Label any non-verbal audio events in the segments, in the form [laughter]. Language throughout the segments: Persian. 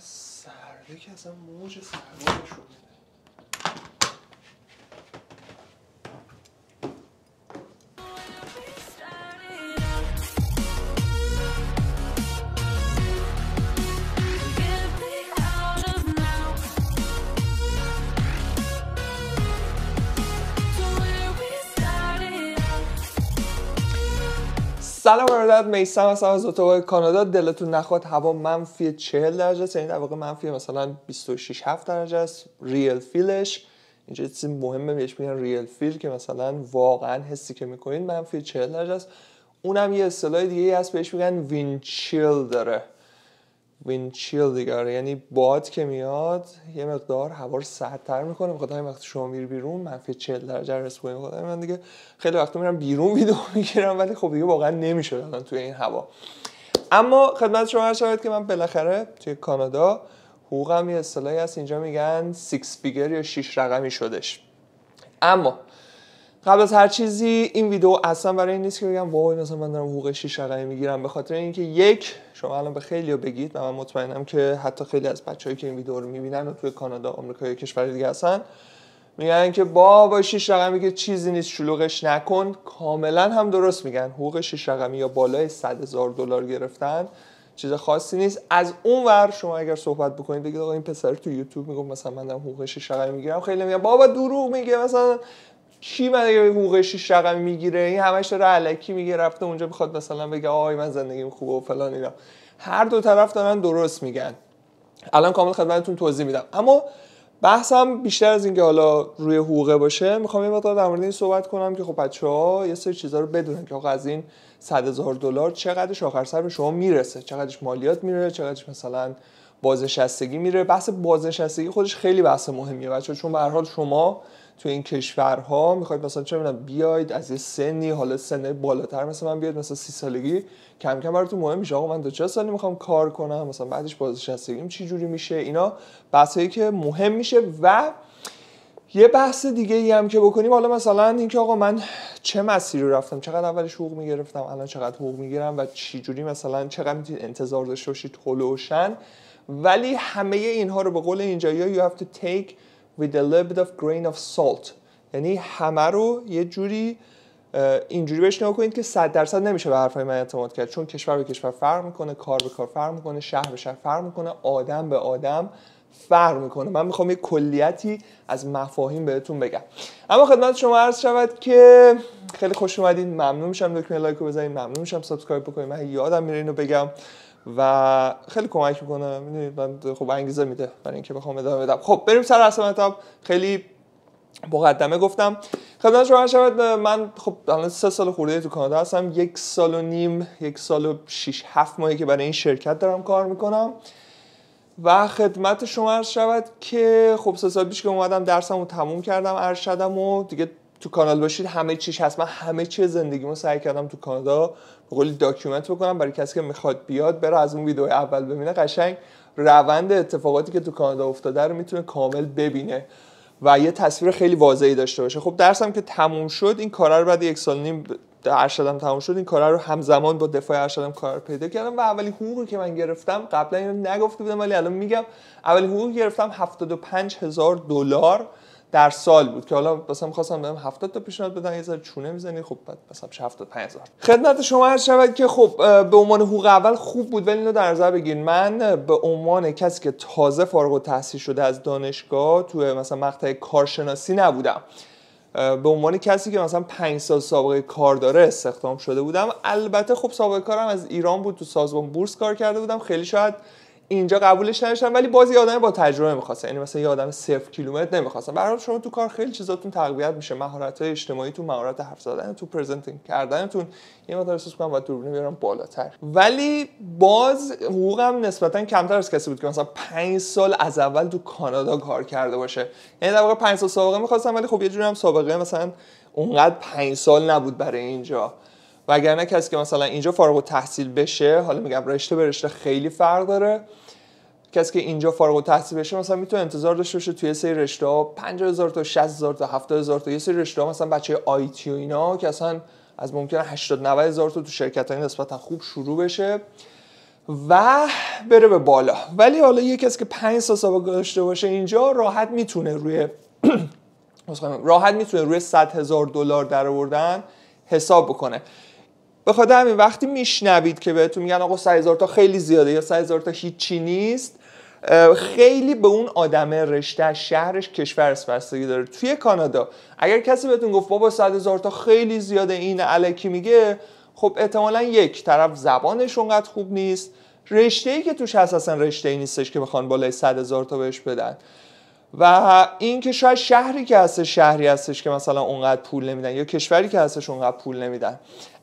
سرده که اصلا موج سرده شده سلام ارادت میسم هستم از اتوبای کانادا دلتون نخواد هوا منفی 40 درجه است یعنی در واقع منفی مثلا 26 7 درجه است ریل فیلش اینجا چیز مهمه بهش میگن ریل فیل که مثلا واقعا حسی که میکنین منفی 40 درجه است اونم یه اصطلاح دیگه هست بهش میگن وینچیل داره چیل دیگر آره. یعنی باد که میاد یه مقدار هوا رو سردتر میکنه بخاطر همین وقتی شما میری بیرون منفی 40 درجه رس میکنه من دیگه خیلی وقتا میرم بیرون ویدیو میگیرم ولی خب دیگه واقعا نمیشه الان توی این هوا اما خدمت شما هر که من بالاخره توی کانادا حقوقم یه اصطلاحی هست اینجا میگن سیکس فیگر یا شیش رقمی شدش اما قبل از هر چیزی این ویدیو اصلا برای این نیست که بگم وای مثلا من دارم حقوق 6 رقمی میگیرم به خاطر اینکه یک شما الان به خیلی بگید و من مطمئنم که حتی خیلی از بچه‌ای که این ویدیو رو میبینن و توی کانادا، آمریکا یا کشور دیگه هستن میگن که بابا 6 رقمی که چیزی نیست شلوغش نکن کاملا هم درست میگن حقوق 6 رقمی یا بالای 100 هزار دلار گرفتن چیز خاصی نیست از اون ور شما اگر صحبت بکنید بگید آقا این پسر تو یوتیوب میگه مثلا من دارم حقوق 6 رقمی میگیرم خیلی میگه بابا دروغ میگه مثلا کی برای حقوق شیش رقمی میگیره این همش داره علکی میگه رفته اونجا بخواد مثلا بگه آی من زندگیم خوبه و فلان اینا هر دو طرف دارن درست میگن الان کامل خدمتتون توضیح میدم اما بحثم بیشتر از اینکه حالا روی حقوقه باشه میخوام یه مقدار در مورد این صحبت کنم که خب بچه ها یه سری چیزا رو بدونن که آقا از این 100 هزار دلار چقدرش آخر سر به شما میرسه چقدرش مالیات میره چقدرش مثلا بازنشستگی میره بحث بازنشستگی خودش خیلی بحث مهمیه بچه چون به هر حال شما تو این کشورها میخواید مثلا چه میدونم بیاید از یه سنی حالا سن بالاتر مثلا من بیاد مثلا سی سالگی کم کم براتون مهم میشه آقا من تا چه سالی میخوام کار کنم مثلا بعدش بازنشستگیم چی جوری میشه اینا بحثایی که مهم میشه و یه بحث دیگه ای هم که بکنیم حالا مثلا اینکه آقا من چه مسیری رو رفتم چقدر اولش حقوق میگرفتم الان چقدر حقوق میگیرم و چی جوری مثلا چقدر میتونید انتظار داشته باشید ولی همه اینها رو به قول یا you have to take with a little of grain of salt یعنی همه رو یه جوری اینجوری بهش نگاه کنید که 100 درصد نمیشه به حرفای من اعتماد کرد چون کشور به کشور فرق میکنه کار به کار فرق میکنه شهر به شهر فرق میکنه آدم به آدم فرق میکنه من میخوام یه کلیتی از مفاهیم بهتون بگم اما خدمت شما عرض شود که خیلی خوش اومدین ممنون میشم دکمه لایک رو بزنید ممنون میشم سابسکرایب بکنید من یادم میره اینو بگم و خیلی کمک میکنه میدونید من خب انگیزه میده برای اینکه بخوام ادامه بدم خب بریم سر اصل مطلب خیلی مقدمه گفتم خدمت شما شود من خب الان سه سال خورده تو کانادا هستم یک سال و نیم یک سال و شیش هفت ماهی که برای این شرکت دارم کار میکنم و خدمت شما شود که خب سه سال پیش که اومدم درسم تموم کردم ارشدمو دیگه تو کانال باشید همه چیش هست من همه چی زندگیمو سعی کردم تو کانادا به قولی داکیومنت بکنم برای کسی که میخواد بیاد بره از اون ویدیو اول ببینه قشنگ روند اتفاقاتی که تو کانادا افتاده رو میتونه کامل ببینه و یه تصویر خیلی واضحی داشته باشه خب درسم که تموم شد این کارا رو بعد یک سال نیم ارشدم تموم شد این کارا رو همزمان با دفاع ارشدم کار پیدا کردم و اولی حقوقی که من گرفتم قبلا اینو نگفته بودم ولی الان میگم اولی حقوقی گرفتم 75000 دلار در سال بود که حالا مثلا می‌خواستم بهم 70 تا پیشنهاد بدن یه ذره چونه میزنی خب بعد مثلا 75 هزار خدمت شما هر شود که خب به عنوان حقوق اول خوب بود ولی اینو در نظر بگیرید من به عنوان کسی که تازه فارغ التحصیل شده از دانشگاه تو مثلا مقطع کارشناسی نبودم به عنوان کسی که مثلا 5 سال سابقه کار داره استخدام شده بودم البته خب سابقه کارم از ایران بود تو سازمان بورس کار کرده بودم خیلی شاید اینجا قبولش نشدن ولی بازی آدم با تجربه میخواستن یعنی مثلا یه آدم صفر کیلومتر نمیخواستم برای شما تو کار خیلی چیزاتون تقویت میشه مهارت های اجتماعی تو مهارت حرف زدن تو پرزنتینگ کردنتون یه مقدار احساس کنم و دوربین بیارم بالاتر ولی باز حقوقم نسبتا کمتر از کسی بود که مثلا 5 سال از اول تو کانادا کار کرده باشه یعنی در واقع 5 سال سابقه میخواستم ولی خب یه جوری هم سابقه مثلا اونقدر 5 سال نبود برای اینجا و نه کسی که مثلا اینجا فارغ تحصیل بشه حالا میگم رشته به رشته خیلی فرق داره کسی که اینجا فارغ تحصیل بشه مثلا میتونه انتظار داشته باشه توی سری رشته ها 50000 تا 60000 تا 70000 تا یه سری رشته ها مثلا بچه آی تی و اینا که اصلا از ممکنه 80 90000 تا تو شرکت های نسبتا خوب شروع بشه و بره به بالا ولی حالا یه کسی که 5 سال سابقه داشته باشه اینجا راحت میتونه روی [clears throat] راحت میتونه روی 100000 دلار درآوردن حساب بکنه به خاطر همین وقتی میشنوید که بهتون میگن آقا 3000 تا خیلی زیاده یا 3000 تا هیچی نیست خیلی به اون آدمه رشته شهرش کشور بستگی داره توی کانادا اگر کسی بهتون گفت بابا 100 هزار تا خیلی زیاده این علکی میگه خب احتمالا یک طرف زبانش اونقدر خوب نیست رشته ای که توش هست اصلا رشته ای نیستش که بخوان بالای 100 هزار تا بهش بدن و این که شاید شهری که هستش شهری هستش که مثلا اونقدر پول نمیدن یا کشوری که هستش اونقدر پول نمیدن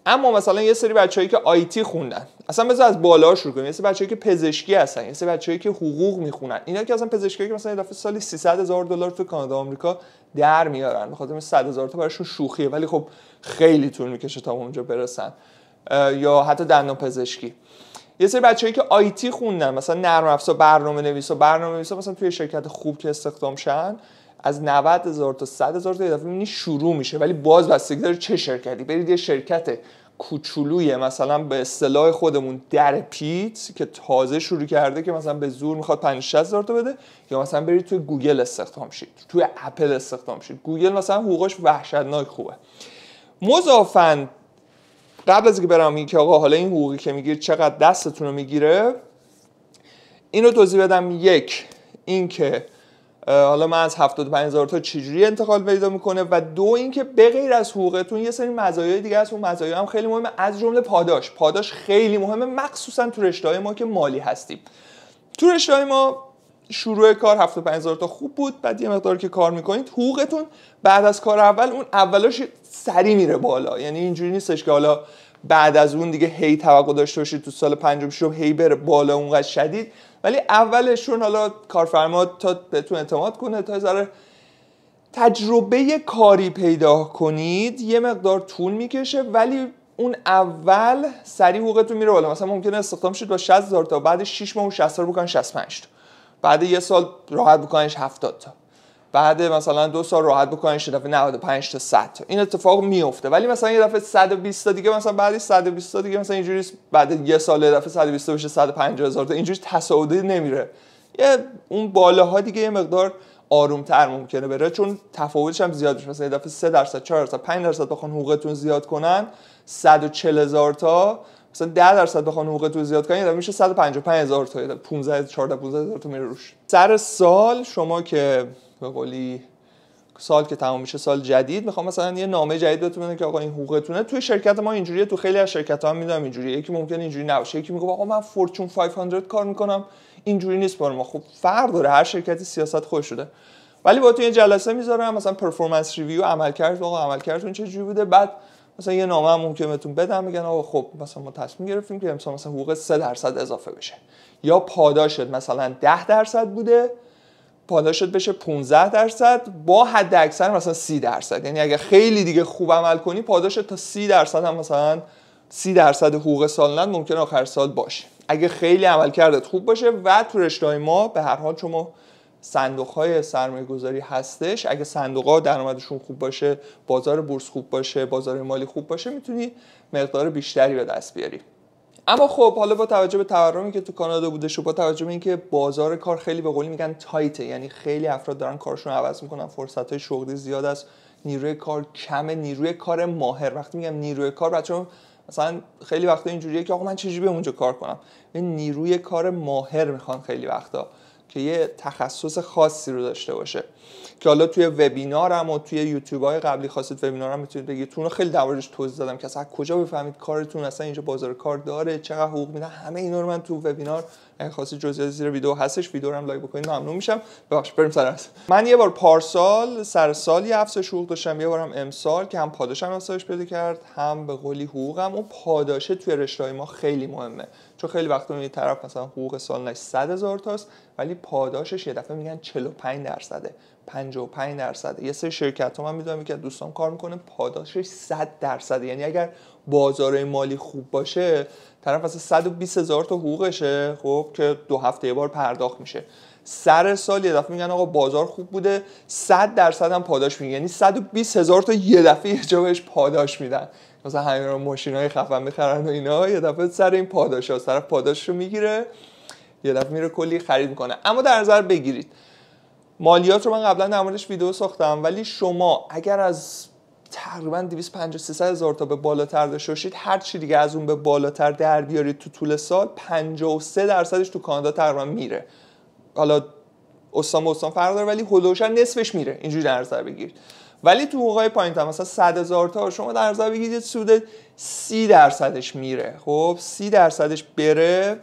اما مثلا یه سری بچههایی که آیتی خوندن اصلا بذار از بالا شروع کنیم یه سری بچه‌ای که پزشکی هستن یه سری بچه‌ای که حقوق میخونن اینا که اصلا پزشکی که مثلا یه دفعه سالی 300 هزار دلار تو کانادا آمریکا در میارن بخاطر 100 هزار تا براشون شوخیه ولی خب خیلی طول میکشه تا اونجا برسن یا حتی دندان پزشکی یه سری بچه‌ای که آیتی خوندن مثلا نرم افزار برنامه نویس و برنامه نویس مثلا توی شرکت خوب که استخدام از 90 هزار تا 100 هزار تا یه دفعه شروع میشه ولی باز بستگی داره چه شرکتی برید یه شرکت کوچولوی مثلا به اصطلاح خودمون در پیت که تازه شروع کرده که مثلا به زور میخواد 50 هزار تا بده یا مثلا برید توی گوگل استخدام شید توی اپل استخدام شید گوگل مثلا حقوقش وحشتناک خوبه مضافن قبل از که برم این که آقا حالا این حقوقی که میگیره چقدر دستتون رو میگیره اینو توضیح بدم یک اینکه حالا من از 75000 تا چجوری انتقال پیدا میکنه و دو اینکه به غیر از حقوقتون یه سری مزایای دیگه هست اون مزایا هم خیلی مهمه از جمله پاداش پاداش خیلی مهمه مخصوصا تو رشته ما که مالی هستیم تو رشته ما شروع کار 75000 تا خوب بود بعد یه مقدار که کار میکنید حقوقتون بعد از کار اول اون اولاش سری میره بالا یعنی اینجوری نیستش که حالا بعد از اون دیگه هی توقع داشته باشید تو سال پنجم شب هی بره بالا اونقدر شدید ولی اولشون حالا کارفرما تا بهتون اعتماد کنه تا ذره تجربه کاری پیدا کنید یه مقدار طول میکشه ولی اون اول سریع حقوقتون میره بالا مثلا ممکنه استخدام شید با 60 هزار تا بعد 6 ماه اون 60 رو بکنن 65 تا بعد یه سال راحت بکنن 70 تا بعد مثلا دو سال راحت بکننش دفعه 95 تا 100 تا این اتفاق میفته ولی مثلا یه دفعه 120 تا دیگه مثلا بعد 120 تا دیگه مثلا اینجوری بعد یه سال یه دفعه 120 تا بشه 150 هزار تا اینجوری تصاعدی نمیره یه اون بالاها دیگه یه مقدار آرومتر ممکنه بره چون تفاوتش هم زیاد میشه مثلا یه دفعه 3 درصد 4 درصد 5 درصد بخون حقوقتون زیاد کنن 140 هزار تا مثلا 10 درصد بخون حقوقتون زیاد کنن یه دفعه میشه 155 هزار تا 15 14 15 هزار تا میره روش سر سال شما که به قولی سال که تمام میشه سال جدید میخوام مثلا یه نامه جدید بهتون بدم که آقا این حقوقتونه توی شرکت ما اینجوریه تو خیلی از شرکت ها میدونم اینجوری یکی ممکن اینجوری نباشه یکی میگه آقا من فورچون 500 کار میکنم اینجوری نیست برام خوب خب فرق داره هر شرکتی سیاست خوش شده ولی با تو یه جلسه میذارم مثلا پرفورمنس ریویو عملکرد آقا چه جوری بوده بعد مثلا یه نامه هم ممکن بهتون بدم میگن آقا خب مثلا ما تصمیم گرفتیم که امسال مثلا حقوق 3 درصد اضافه بشه یا پاداشت مثلا 10 درصد بوده پاداشت بشه 15 درصد با حد اکثر مثلا 30 درصد یعنی اگه خیلی دیگه خوب عمل کنی پاداش تا 30 درصد هم مثلا 30 درصد حقوق سالانه ممکن آخر سال باشه اگه خیلی عمل کردت خوب باشه و تو رشته ما به هر حال شما صندوق های سرمایه گذاری هستش اگه صندوق درآمدشون خوب باشه بازار بورس خوب باشه بازار مالی خوب باشه میتونی مقدار بیشتری به دست بیاری اما خب حالا با توجه به تورمی که تو کانادا بوده شو با توجه به اینکه بازار کار خیلی به قولی میگن تایته یعنی خیلی افراد دارن کارشون عوض میکنن فرصت های شغلی زیاد است نیروی کار کمه نیروی کار ماهر وقتی میگم نیروی کار بچه‌ها مثلا خیلی وقتا اینجوریه که آقا من چجوری به اونجا کار کنم این نیروی کار ماهر میخوان خیلی وقتا که یه تخصص خاصی رو داشته باشه که حالا توی وبینارم و توی یوتیوب های قبلی خواستید وبینارم میتونید بگید تو خیلی دوارش توضیح دادم که از کجا بفهمید کارتون اصلا اینجا بازار کار داره چقدر حقوق میدن همه اینا رو من تو وبینار اگه خواستی جزئیات زیر ویدیو هستش ویدیو رو هم لایک بکنید ممنون میشم ببخش بریم سر من یه بار پارسال سر سالی یه افزایش حقوق داشتم یه بارم امسال که هم پاداشم افزایش پیدا کرد هم به قولی حقوقم اون پاداشه توی رشته ما خیلی مهمه چون خیلی وقت این طرف مثلا حقوق نیست 100 هزار تاست ولی پاداشش یه دفعه میگن 45 درصده 55 درصد یه سری شرکت ها من میدونم که دوستان کار میکنه پاداشش 100 درصد یعنی اگر بازار مالی خوب باشه طرف اصلا 120 هزار تا حقوقشه خب که دو هفته یه بار پرداخت میشه سر سال یه دفعه میگن آقا بازار خوب بوده 100 درصد هم پاداش میگن یعنی 120 هزار تا یه دفعه یه پاداش میدن مثلا همین رو ماشین های خفن میخرن و اینا یه دفعه سر این پاداش ها طرف پاداش رو میگیره یه دفعه میره کلی خرید میکنه اما در نظر بگیرید مالیات رو من قبلا در موردش ویدیو ساختم ولی شما اگر از تقریبا 250 هزار تا به بالاتر داشته باشید هر چی دیگه از اون به بالاتر در بیارید تو طول سال 53 درصدش تو کانادا تقریبا میره حالا استان استان فرق داره ولی هلوشا نصفش میره اینجوری در نظر بگیرید ولی تو حقوقای پایین تا مثلا 100 هزار تا شما در نظر بگیرید سود 30 درصدش میره خب 30 درصدش بره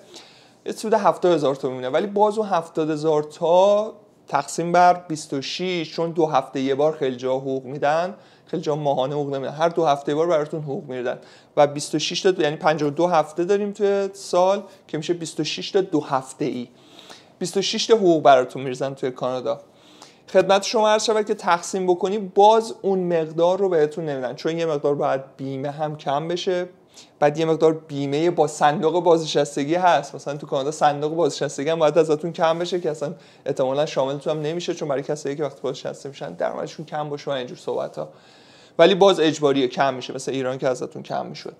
سود 70 هزار تا میمونه ولی باز اون 70 هزار تا تقسیم بر 26 چون دو هفته یه بار خیلی جا حقوق میدن خیلی جا ماهانه حقوق نمیدن هر دو هفته یه بار براتون حقوق میدن و 26 تا یعنی 52 هفته داریم توی سال که میشه 26 تا دو هفته ای 26 تا حقوق براتون میرزن توی کانادا خدمت شما هر شود که تقسیم بکنی باز اون مقدار رو بهتون نمیدن چون یه مقدار باید بیمه هم کم بشه بعد یه مقدار بیمه با صندوق بازنشستگی هست مثلا تو کانادا صندوق بازنشستگی هم باید ازتون کم بشه که اصلا احتمالا تو هم نمیشه چون برای کسایی که وقتی بازنشسته میشن درآمدشون کم باشه و اینجور صحبت ها ولی باز اجباریه کم میشه مثل ایران که ازتون کم میشه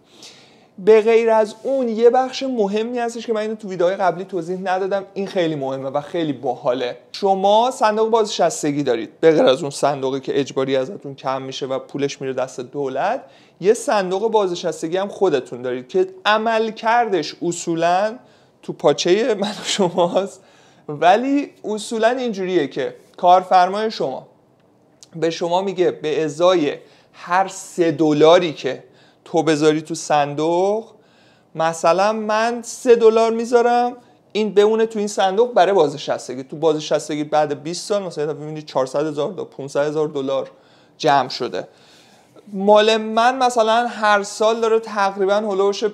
به غیر از اون یه بخش مهمی هستش که من اینو تو ویدیوهای قبلی توضیح ندادم این خیلی مهمه و خیلی باحاله شما صندوق بازنشستگی دارید به غیر از اون صندوقی که اجباری ازتون کم میشه و پولش میره دست دولت یه صندوق بازنشستگی هم خودتون دارید که عمل کردش اصولا تو پاچه من و شماست ولی اصولا اینجوریه که کارفرمای شما به شما میگه به ازای هر سه دلاری که تو بذاری تو صندوق مثلا من سه دلار میذارم این بمونه تو این صندوق برای بازنشستگی تو بازنشستگی بعد 20 سال مثلا ببینید 400 هزار تا 500 هزار دلار جمع شده مال من مثلا هر سال داره تقریبا هلوش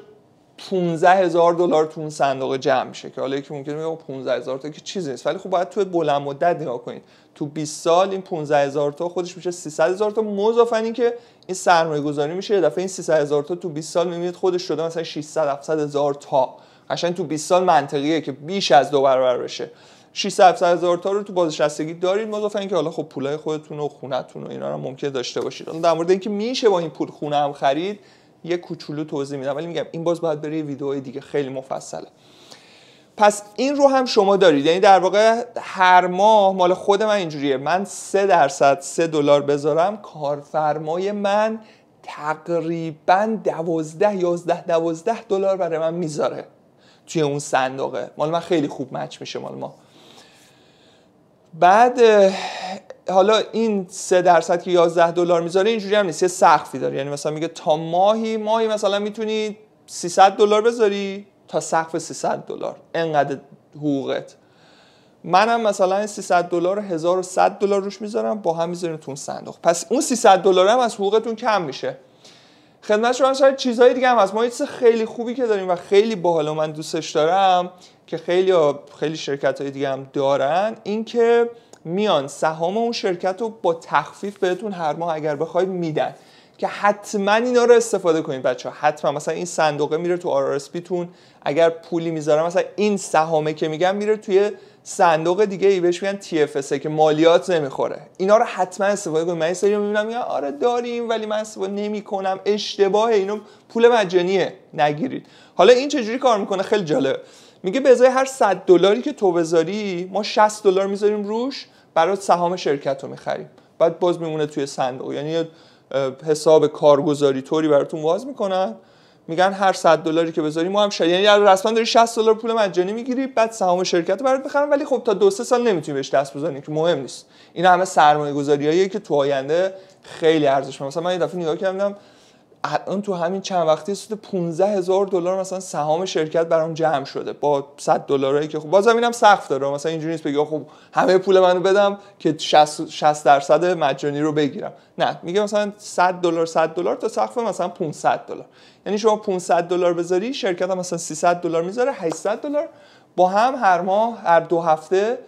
15 هزار دلار تو اون صندوق جمع میشه که حالا یکی ممکنه میگه 15 خب هزار تا که چیزی نیست ولی خب باید تو بلند مدت نگاه کنید تو 20 سال این 15 هزار تا خودش میشه 300 هزار تا مضافن این که این سرمایه گذاری میشه یه دفعه این 300 هزار تا تو 20 سال میبینید خودش شده مثلا 600 700 هزار تا قشنگ تو 20 سال منطقیه که بیش از دو برابر بشه 600 700 هزار تا رو تو بازنشستگی دارید این که حالا خب پولای خودتون و خونتون و اینا رو ممکن داشته باشید در مورد اینکه میشه با این پول خونه هم خرید یه کوچولو توضیح میدم ولی میگم این باز باید بره ویدیوهای دیگه خیلی مفصله پس این رو هم شما دارید یعنی در واقع هر ماه مال خود من اینجوریه من سه درصد سه دلار بذارم کارفرمای من تقریبا دوازده یازده دوازده دلار برای من میذاره توی اون صندوقه مال من خیلی خوب مچ میشه مال ما بعد حالا این سه درصد که 11 دلار میذاره اینجوری هم نیست یه سخفی داره یعنی مثلا میگه تا ماهی ماهی مثلا میتونی 300 دلار بذاری تا سقف 300 دلار انقدر حقوقت منم مثلا 300 دلار 1100 دلار روش میذارم با هم میذاریم تو صندوق پس اون 300 دلار هم از حقوقتون کم میشه خدمت شما شاید چیزهای دیگه هم هست ما یه چیز خیلی خوبی که داریم و خیلی باحال من دوستش دارم که خیلی خیلی شرکت های دیگه هم دارن اینکه میان سهام اون شرکت رو با تخفیف بهتون هر ماه اگر بخواید میدن که حتما اینا رو استفاده کنید بچه حتما مثلا این صندوقه میره تو آر تون اگر پولی میذاره مثلا این سهامه که میگم میره توی صندوق دیگه ای بهش میگن TFSA که مالیات نمیخوره اینا رو حتما استفاده کنید من این سری میبینم میگن آره داریم ولی من استفاده نمیکنم اشتباه اینو پول مجانیه نگیرید حالا این چجوری کار میکنه خیلی جالب میگه به ازای هر 100 دلاری که تو بذاری ما 60 دلار میذاریم روش برای سهام شرکت رو میخریم بعد باز میمونه توی صندوق یعنی حساب کارگزاری طوری براتون واز میکنن میگن هر 100 دلاری که بذاری ما هم شاید یعنی رسما داری 60 دلار پول مجانی میگیری بعد سهام شرکت برات بخرن ولی خب تا دو سه سال نمیتونی بهش دست بزنی که مهم نیست این همه سرمایه گذاریایی که تو آینده خیلی ارزش مثلا من یه دفعه نگاه کردم الان تو همین چند وقتی سود 15 هزار دلار مثلا سهام شرکت برام جمع شده با 100 دلارایی که خب بازم اینم سخت داره مثلا اینجوری نیست بگی خب همه پول منو بدم که 60 60 درصد مجانی رو بگیرم نه میگه مثلا 100 دلار 100 دلار تا سقف مثلا 500 دلار یعنی شما 500 دلار بذاری شرکت هم مثلا 300 دلار میذاره 800 دلار با هم هر ماه هر دو هفته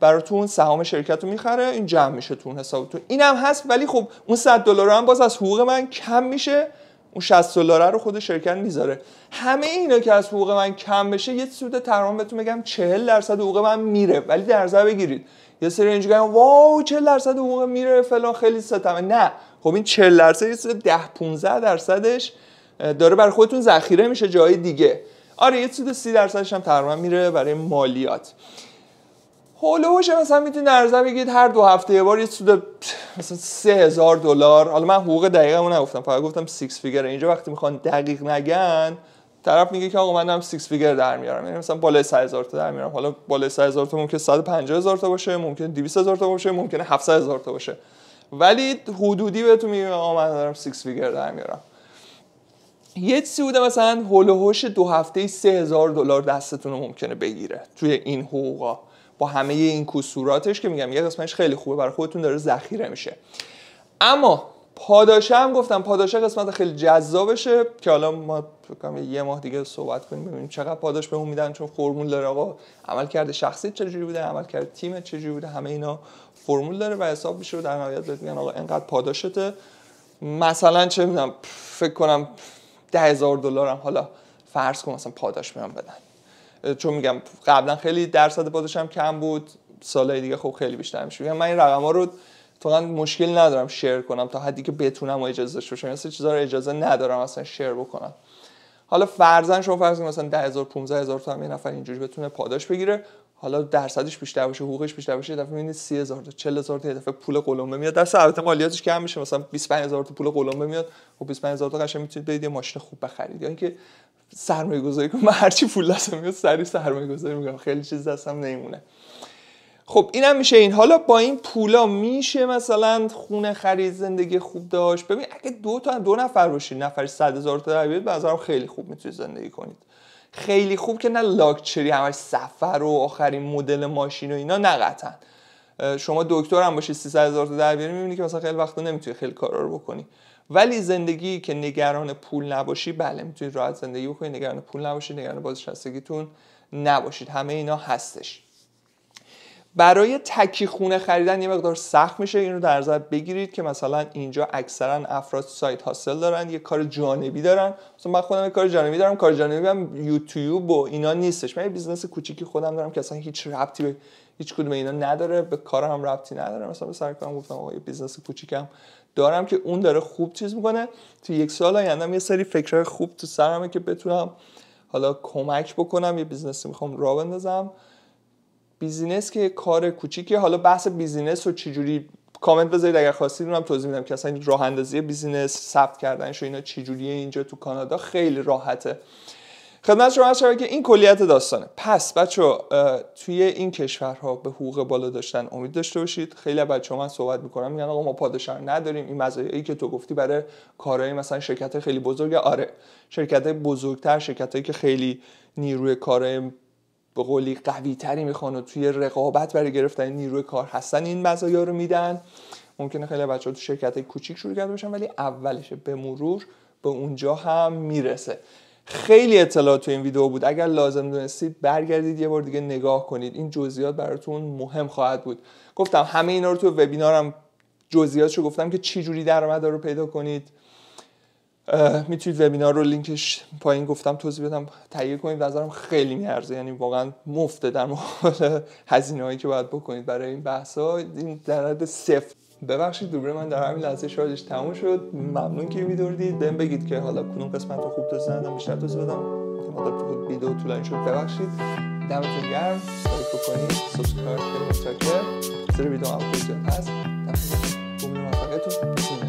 براتون سهام شرکت رو میخره این جمع میشه تو اون حسابتون اینم هست ولی خب اون 100 دلار هم باز از حقوق من کم میشه اون 60 دلار رو خود شرکت میذاره همه اینا که از حقوق من کم بشه یه سود ترام بهتون بگم 40 درصد حقوق من میره ولی در نظر بگیرید یه سری اینجوری میگن واو 40 درصد حقوق میره فلان خیلی ستمه نه خب این 40 درصد یه 10 15 درصدش داره برای خودتون ذخیره میشه جای دیگه آره یه سود 30 درصدش هم تقریبا میره برای مالیات هولوش مثلا میتونید در نظر بگیرید هر دو هفته یه بار یه سود مثلا 3000 دلار حالا من حقوق دقیقمو نگفتم فقط گفتم 6 فیگر اینجا وقتی میخوان دقیق نگن طرف میگه که آقا من دارم فیگر در میارم یعنی مثلا بالای 100000 تا در میارم حالا بالای 100000 تا ممکن 150000 تا باشه ممکن 200000 تا باشه ممکن 700000 تا باشه ولی حدودی بهتون میگم آقا من دارم 6 فیگر در میارم یه چیزی بوده مثلا هول دو هفته 3000 دلار دستتون رو ممکنه بگیره توی این حقوقا با همه این کسوراتش که میگم یه قسمتش خیلی خوبه برای خودتون داره ذخیره میشه اما پاداشه هم گفتم پاداشه قسمت خیلی جذابشه که حالا ما یه ماه دیگه صحبت کنیم ببینیم چقدر پاداش بهمون میدن چون فرمول داره آقا عمل کرده شخصی چجوری بوده عمل کرده تیم چجوری بوده همه اینا فرمول داره و حساب میشه و در نهایت بهت میگن آقا اینقدر پاداشته مثلا چه میدونم فکر کنم ده هزار دلارم حالا فرض کنم مثلا پاداش میام بدن چون میگم قبلا خیلی درصد بازش هم کم بود سالهای دیگه خب خیلی بیشتر میشه من این رقم ها رو فقط مشکل ندارم شیر کنم تا حدی که بتونم و اجازه داشته باشم یعنی چیزا رو اجازه ندارم اصلا شیر بکنم حالا فرضاً شما فرض کنید مثلا 10000 15000 تا یه نفر اینجوری بتونه پاداش بگیره حالا درصدش بیشتر باشه حقوقش بیشتر باشه دفعه میبینید 30000 تا 40000 تا یه دفعه پول قلمبه میاد دست البته مالیاتش کم میشه مثلا 25000 تا پول قلمبه میاد خب 25000 تا قشنگ میتونید بدید یه ماشین خوب بخرید یا یعنی اینکه سرمایه گذاری کنم من هرچی پول دستم میاد سری سرمایه گذاری میکنم خیلی چیز دستم نمیمونه خب اینم میشه این حالا با این پولا میشه مثلا خونه خرید زندگی خوب داشت ببین اگه دو تا دو نفر باشی نفر 100 هزار تا در بیاد خیلی خوب میتونی زندگی کنید خیلی خوب که نه لاکچری همش سفر و آخرین مدل ماشین و اینا نه قطعا شما دکتر هم باشی 300 هزار تا در بیاری میبینی که مثلا خیلی وقت نمیتونی خیلی کارا رو بکنی ولی زندگی که نگران پول نباشی بله میتونید راحت زندگی بکنید نگران پول نباشید نگران بازنشستگیتون نباشید همه اینا هستش برای تکی خونه خریدن یه مقدار سخت میشه این رو در نظر بگیرید که مثلا اینجا اکثرا افراد سایت هاسل دارن یه کار جانبی دارن مثلا من خودم یه کار جانبی دارم کار جانبی هم یوتیوب و اینا نیستش من یه بیزنس کوچیکی خودم دارم که اصلا هیچ ربطی به هیچ کدوم اینا نداره به کارم هم ربطی نداره مثلا به سر گفتم آقا یه بیزنس کوچیکم دارم که اون داره خوب چیز میکنه تو یک سال آینده یه سری فکرهای خوب تو سرمه که بتونم حالا کمک بکنم یه بیزنسی میخوام را بندازم بیزینس که کار کوچیکه حالا بحث بیزینس رو چجوری کامنت بذارید اگر خواستید اونم توضیح میدم که اصلا راه اندازی بیزینس ثبت کردنش و اینا چجوریه اینجا تو کانادا خیلی راحته خدمت شما عرض که این کلیت داستانه پس بچه توی این کشورها به حقوق بالا داشتن امید داشته باشید خیلی بچه من صحبت میکنم میگن آقا ما پادشاه نداریم این مزایایی که تو گفتی برای کارهای مثلا شرکت خیلی بزرگ آره شرکت بزرگتر شرکت هایی که خیلی نیروی کارهای به قولی قوی تری میخوان و توی رقابت برای گرفتن نیروی کار هستن این مزایا رو میدن ممکنه خیلی بچه تو شرکت کوچیک شروع کرده باشن ولی اولشه به مرور به اونجا هم میرسه خیلی اطلاعات تو این ویدیو بود اگر لازم دونستید برگردید یه بار دیگه نگاه کنید این جزئیات براتون مهم خواهد بود گفتم همه اینا رو تو وبینارم جزئیاتشو گفتم که چی جوری درآمد رو پیدا کنید میتونید وبینار رو لینکش پایین گفتم توضیح بدم تهیه کنید نظرم خیلی میارزه یعنی واقعا مفته در مقابل [laughs] هزینه هایی که باید بکنید برای این بحث این درد صفر ببخشید دوباره من در همین لحظه شارژش تموم شد ممنون که ویدیو دیدید بهم بگید که حالا کدوم قسمت رو خوب توضیح ندادم بیشتر توضیح بدم که مقدار ویدیو طولانی شد ببخشید دمتون گرم لایک بکنید سابسکرایب کنید تا که سر ویدیو هم هست دمتون گرم ببینید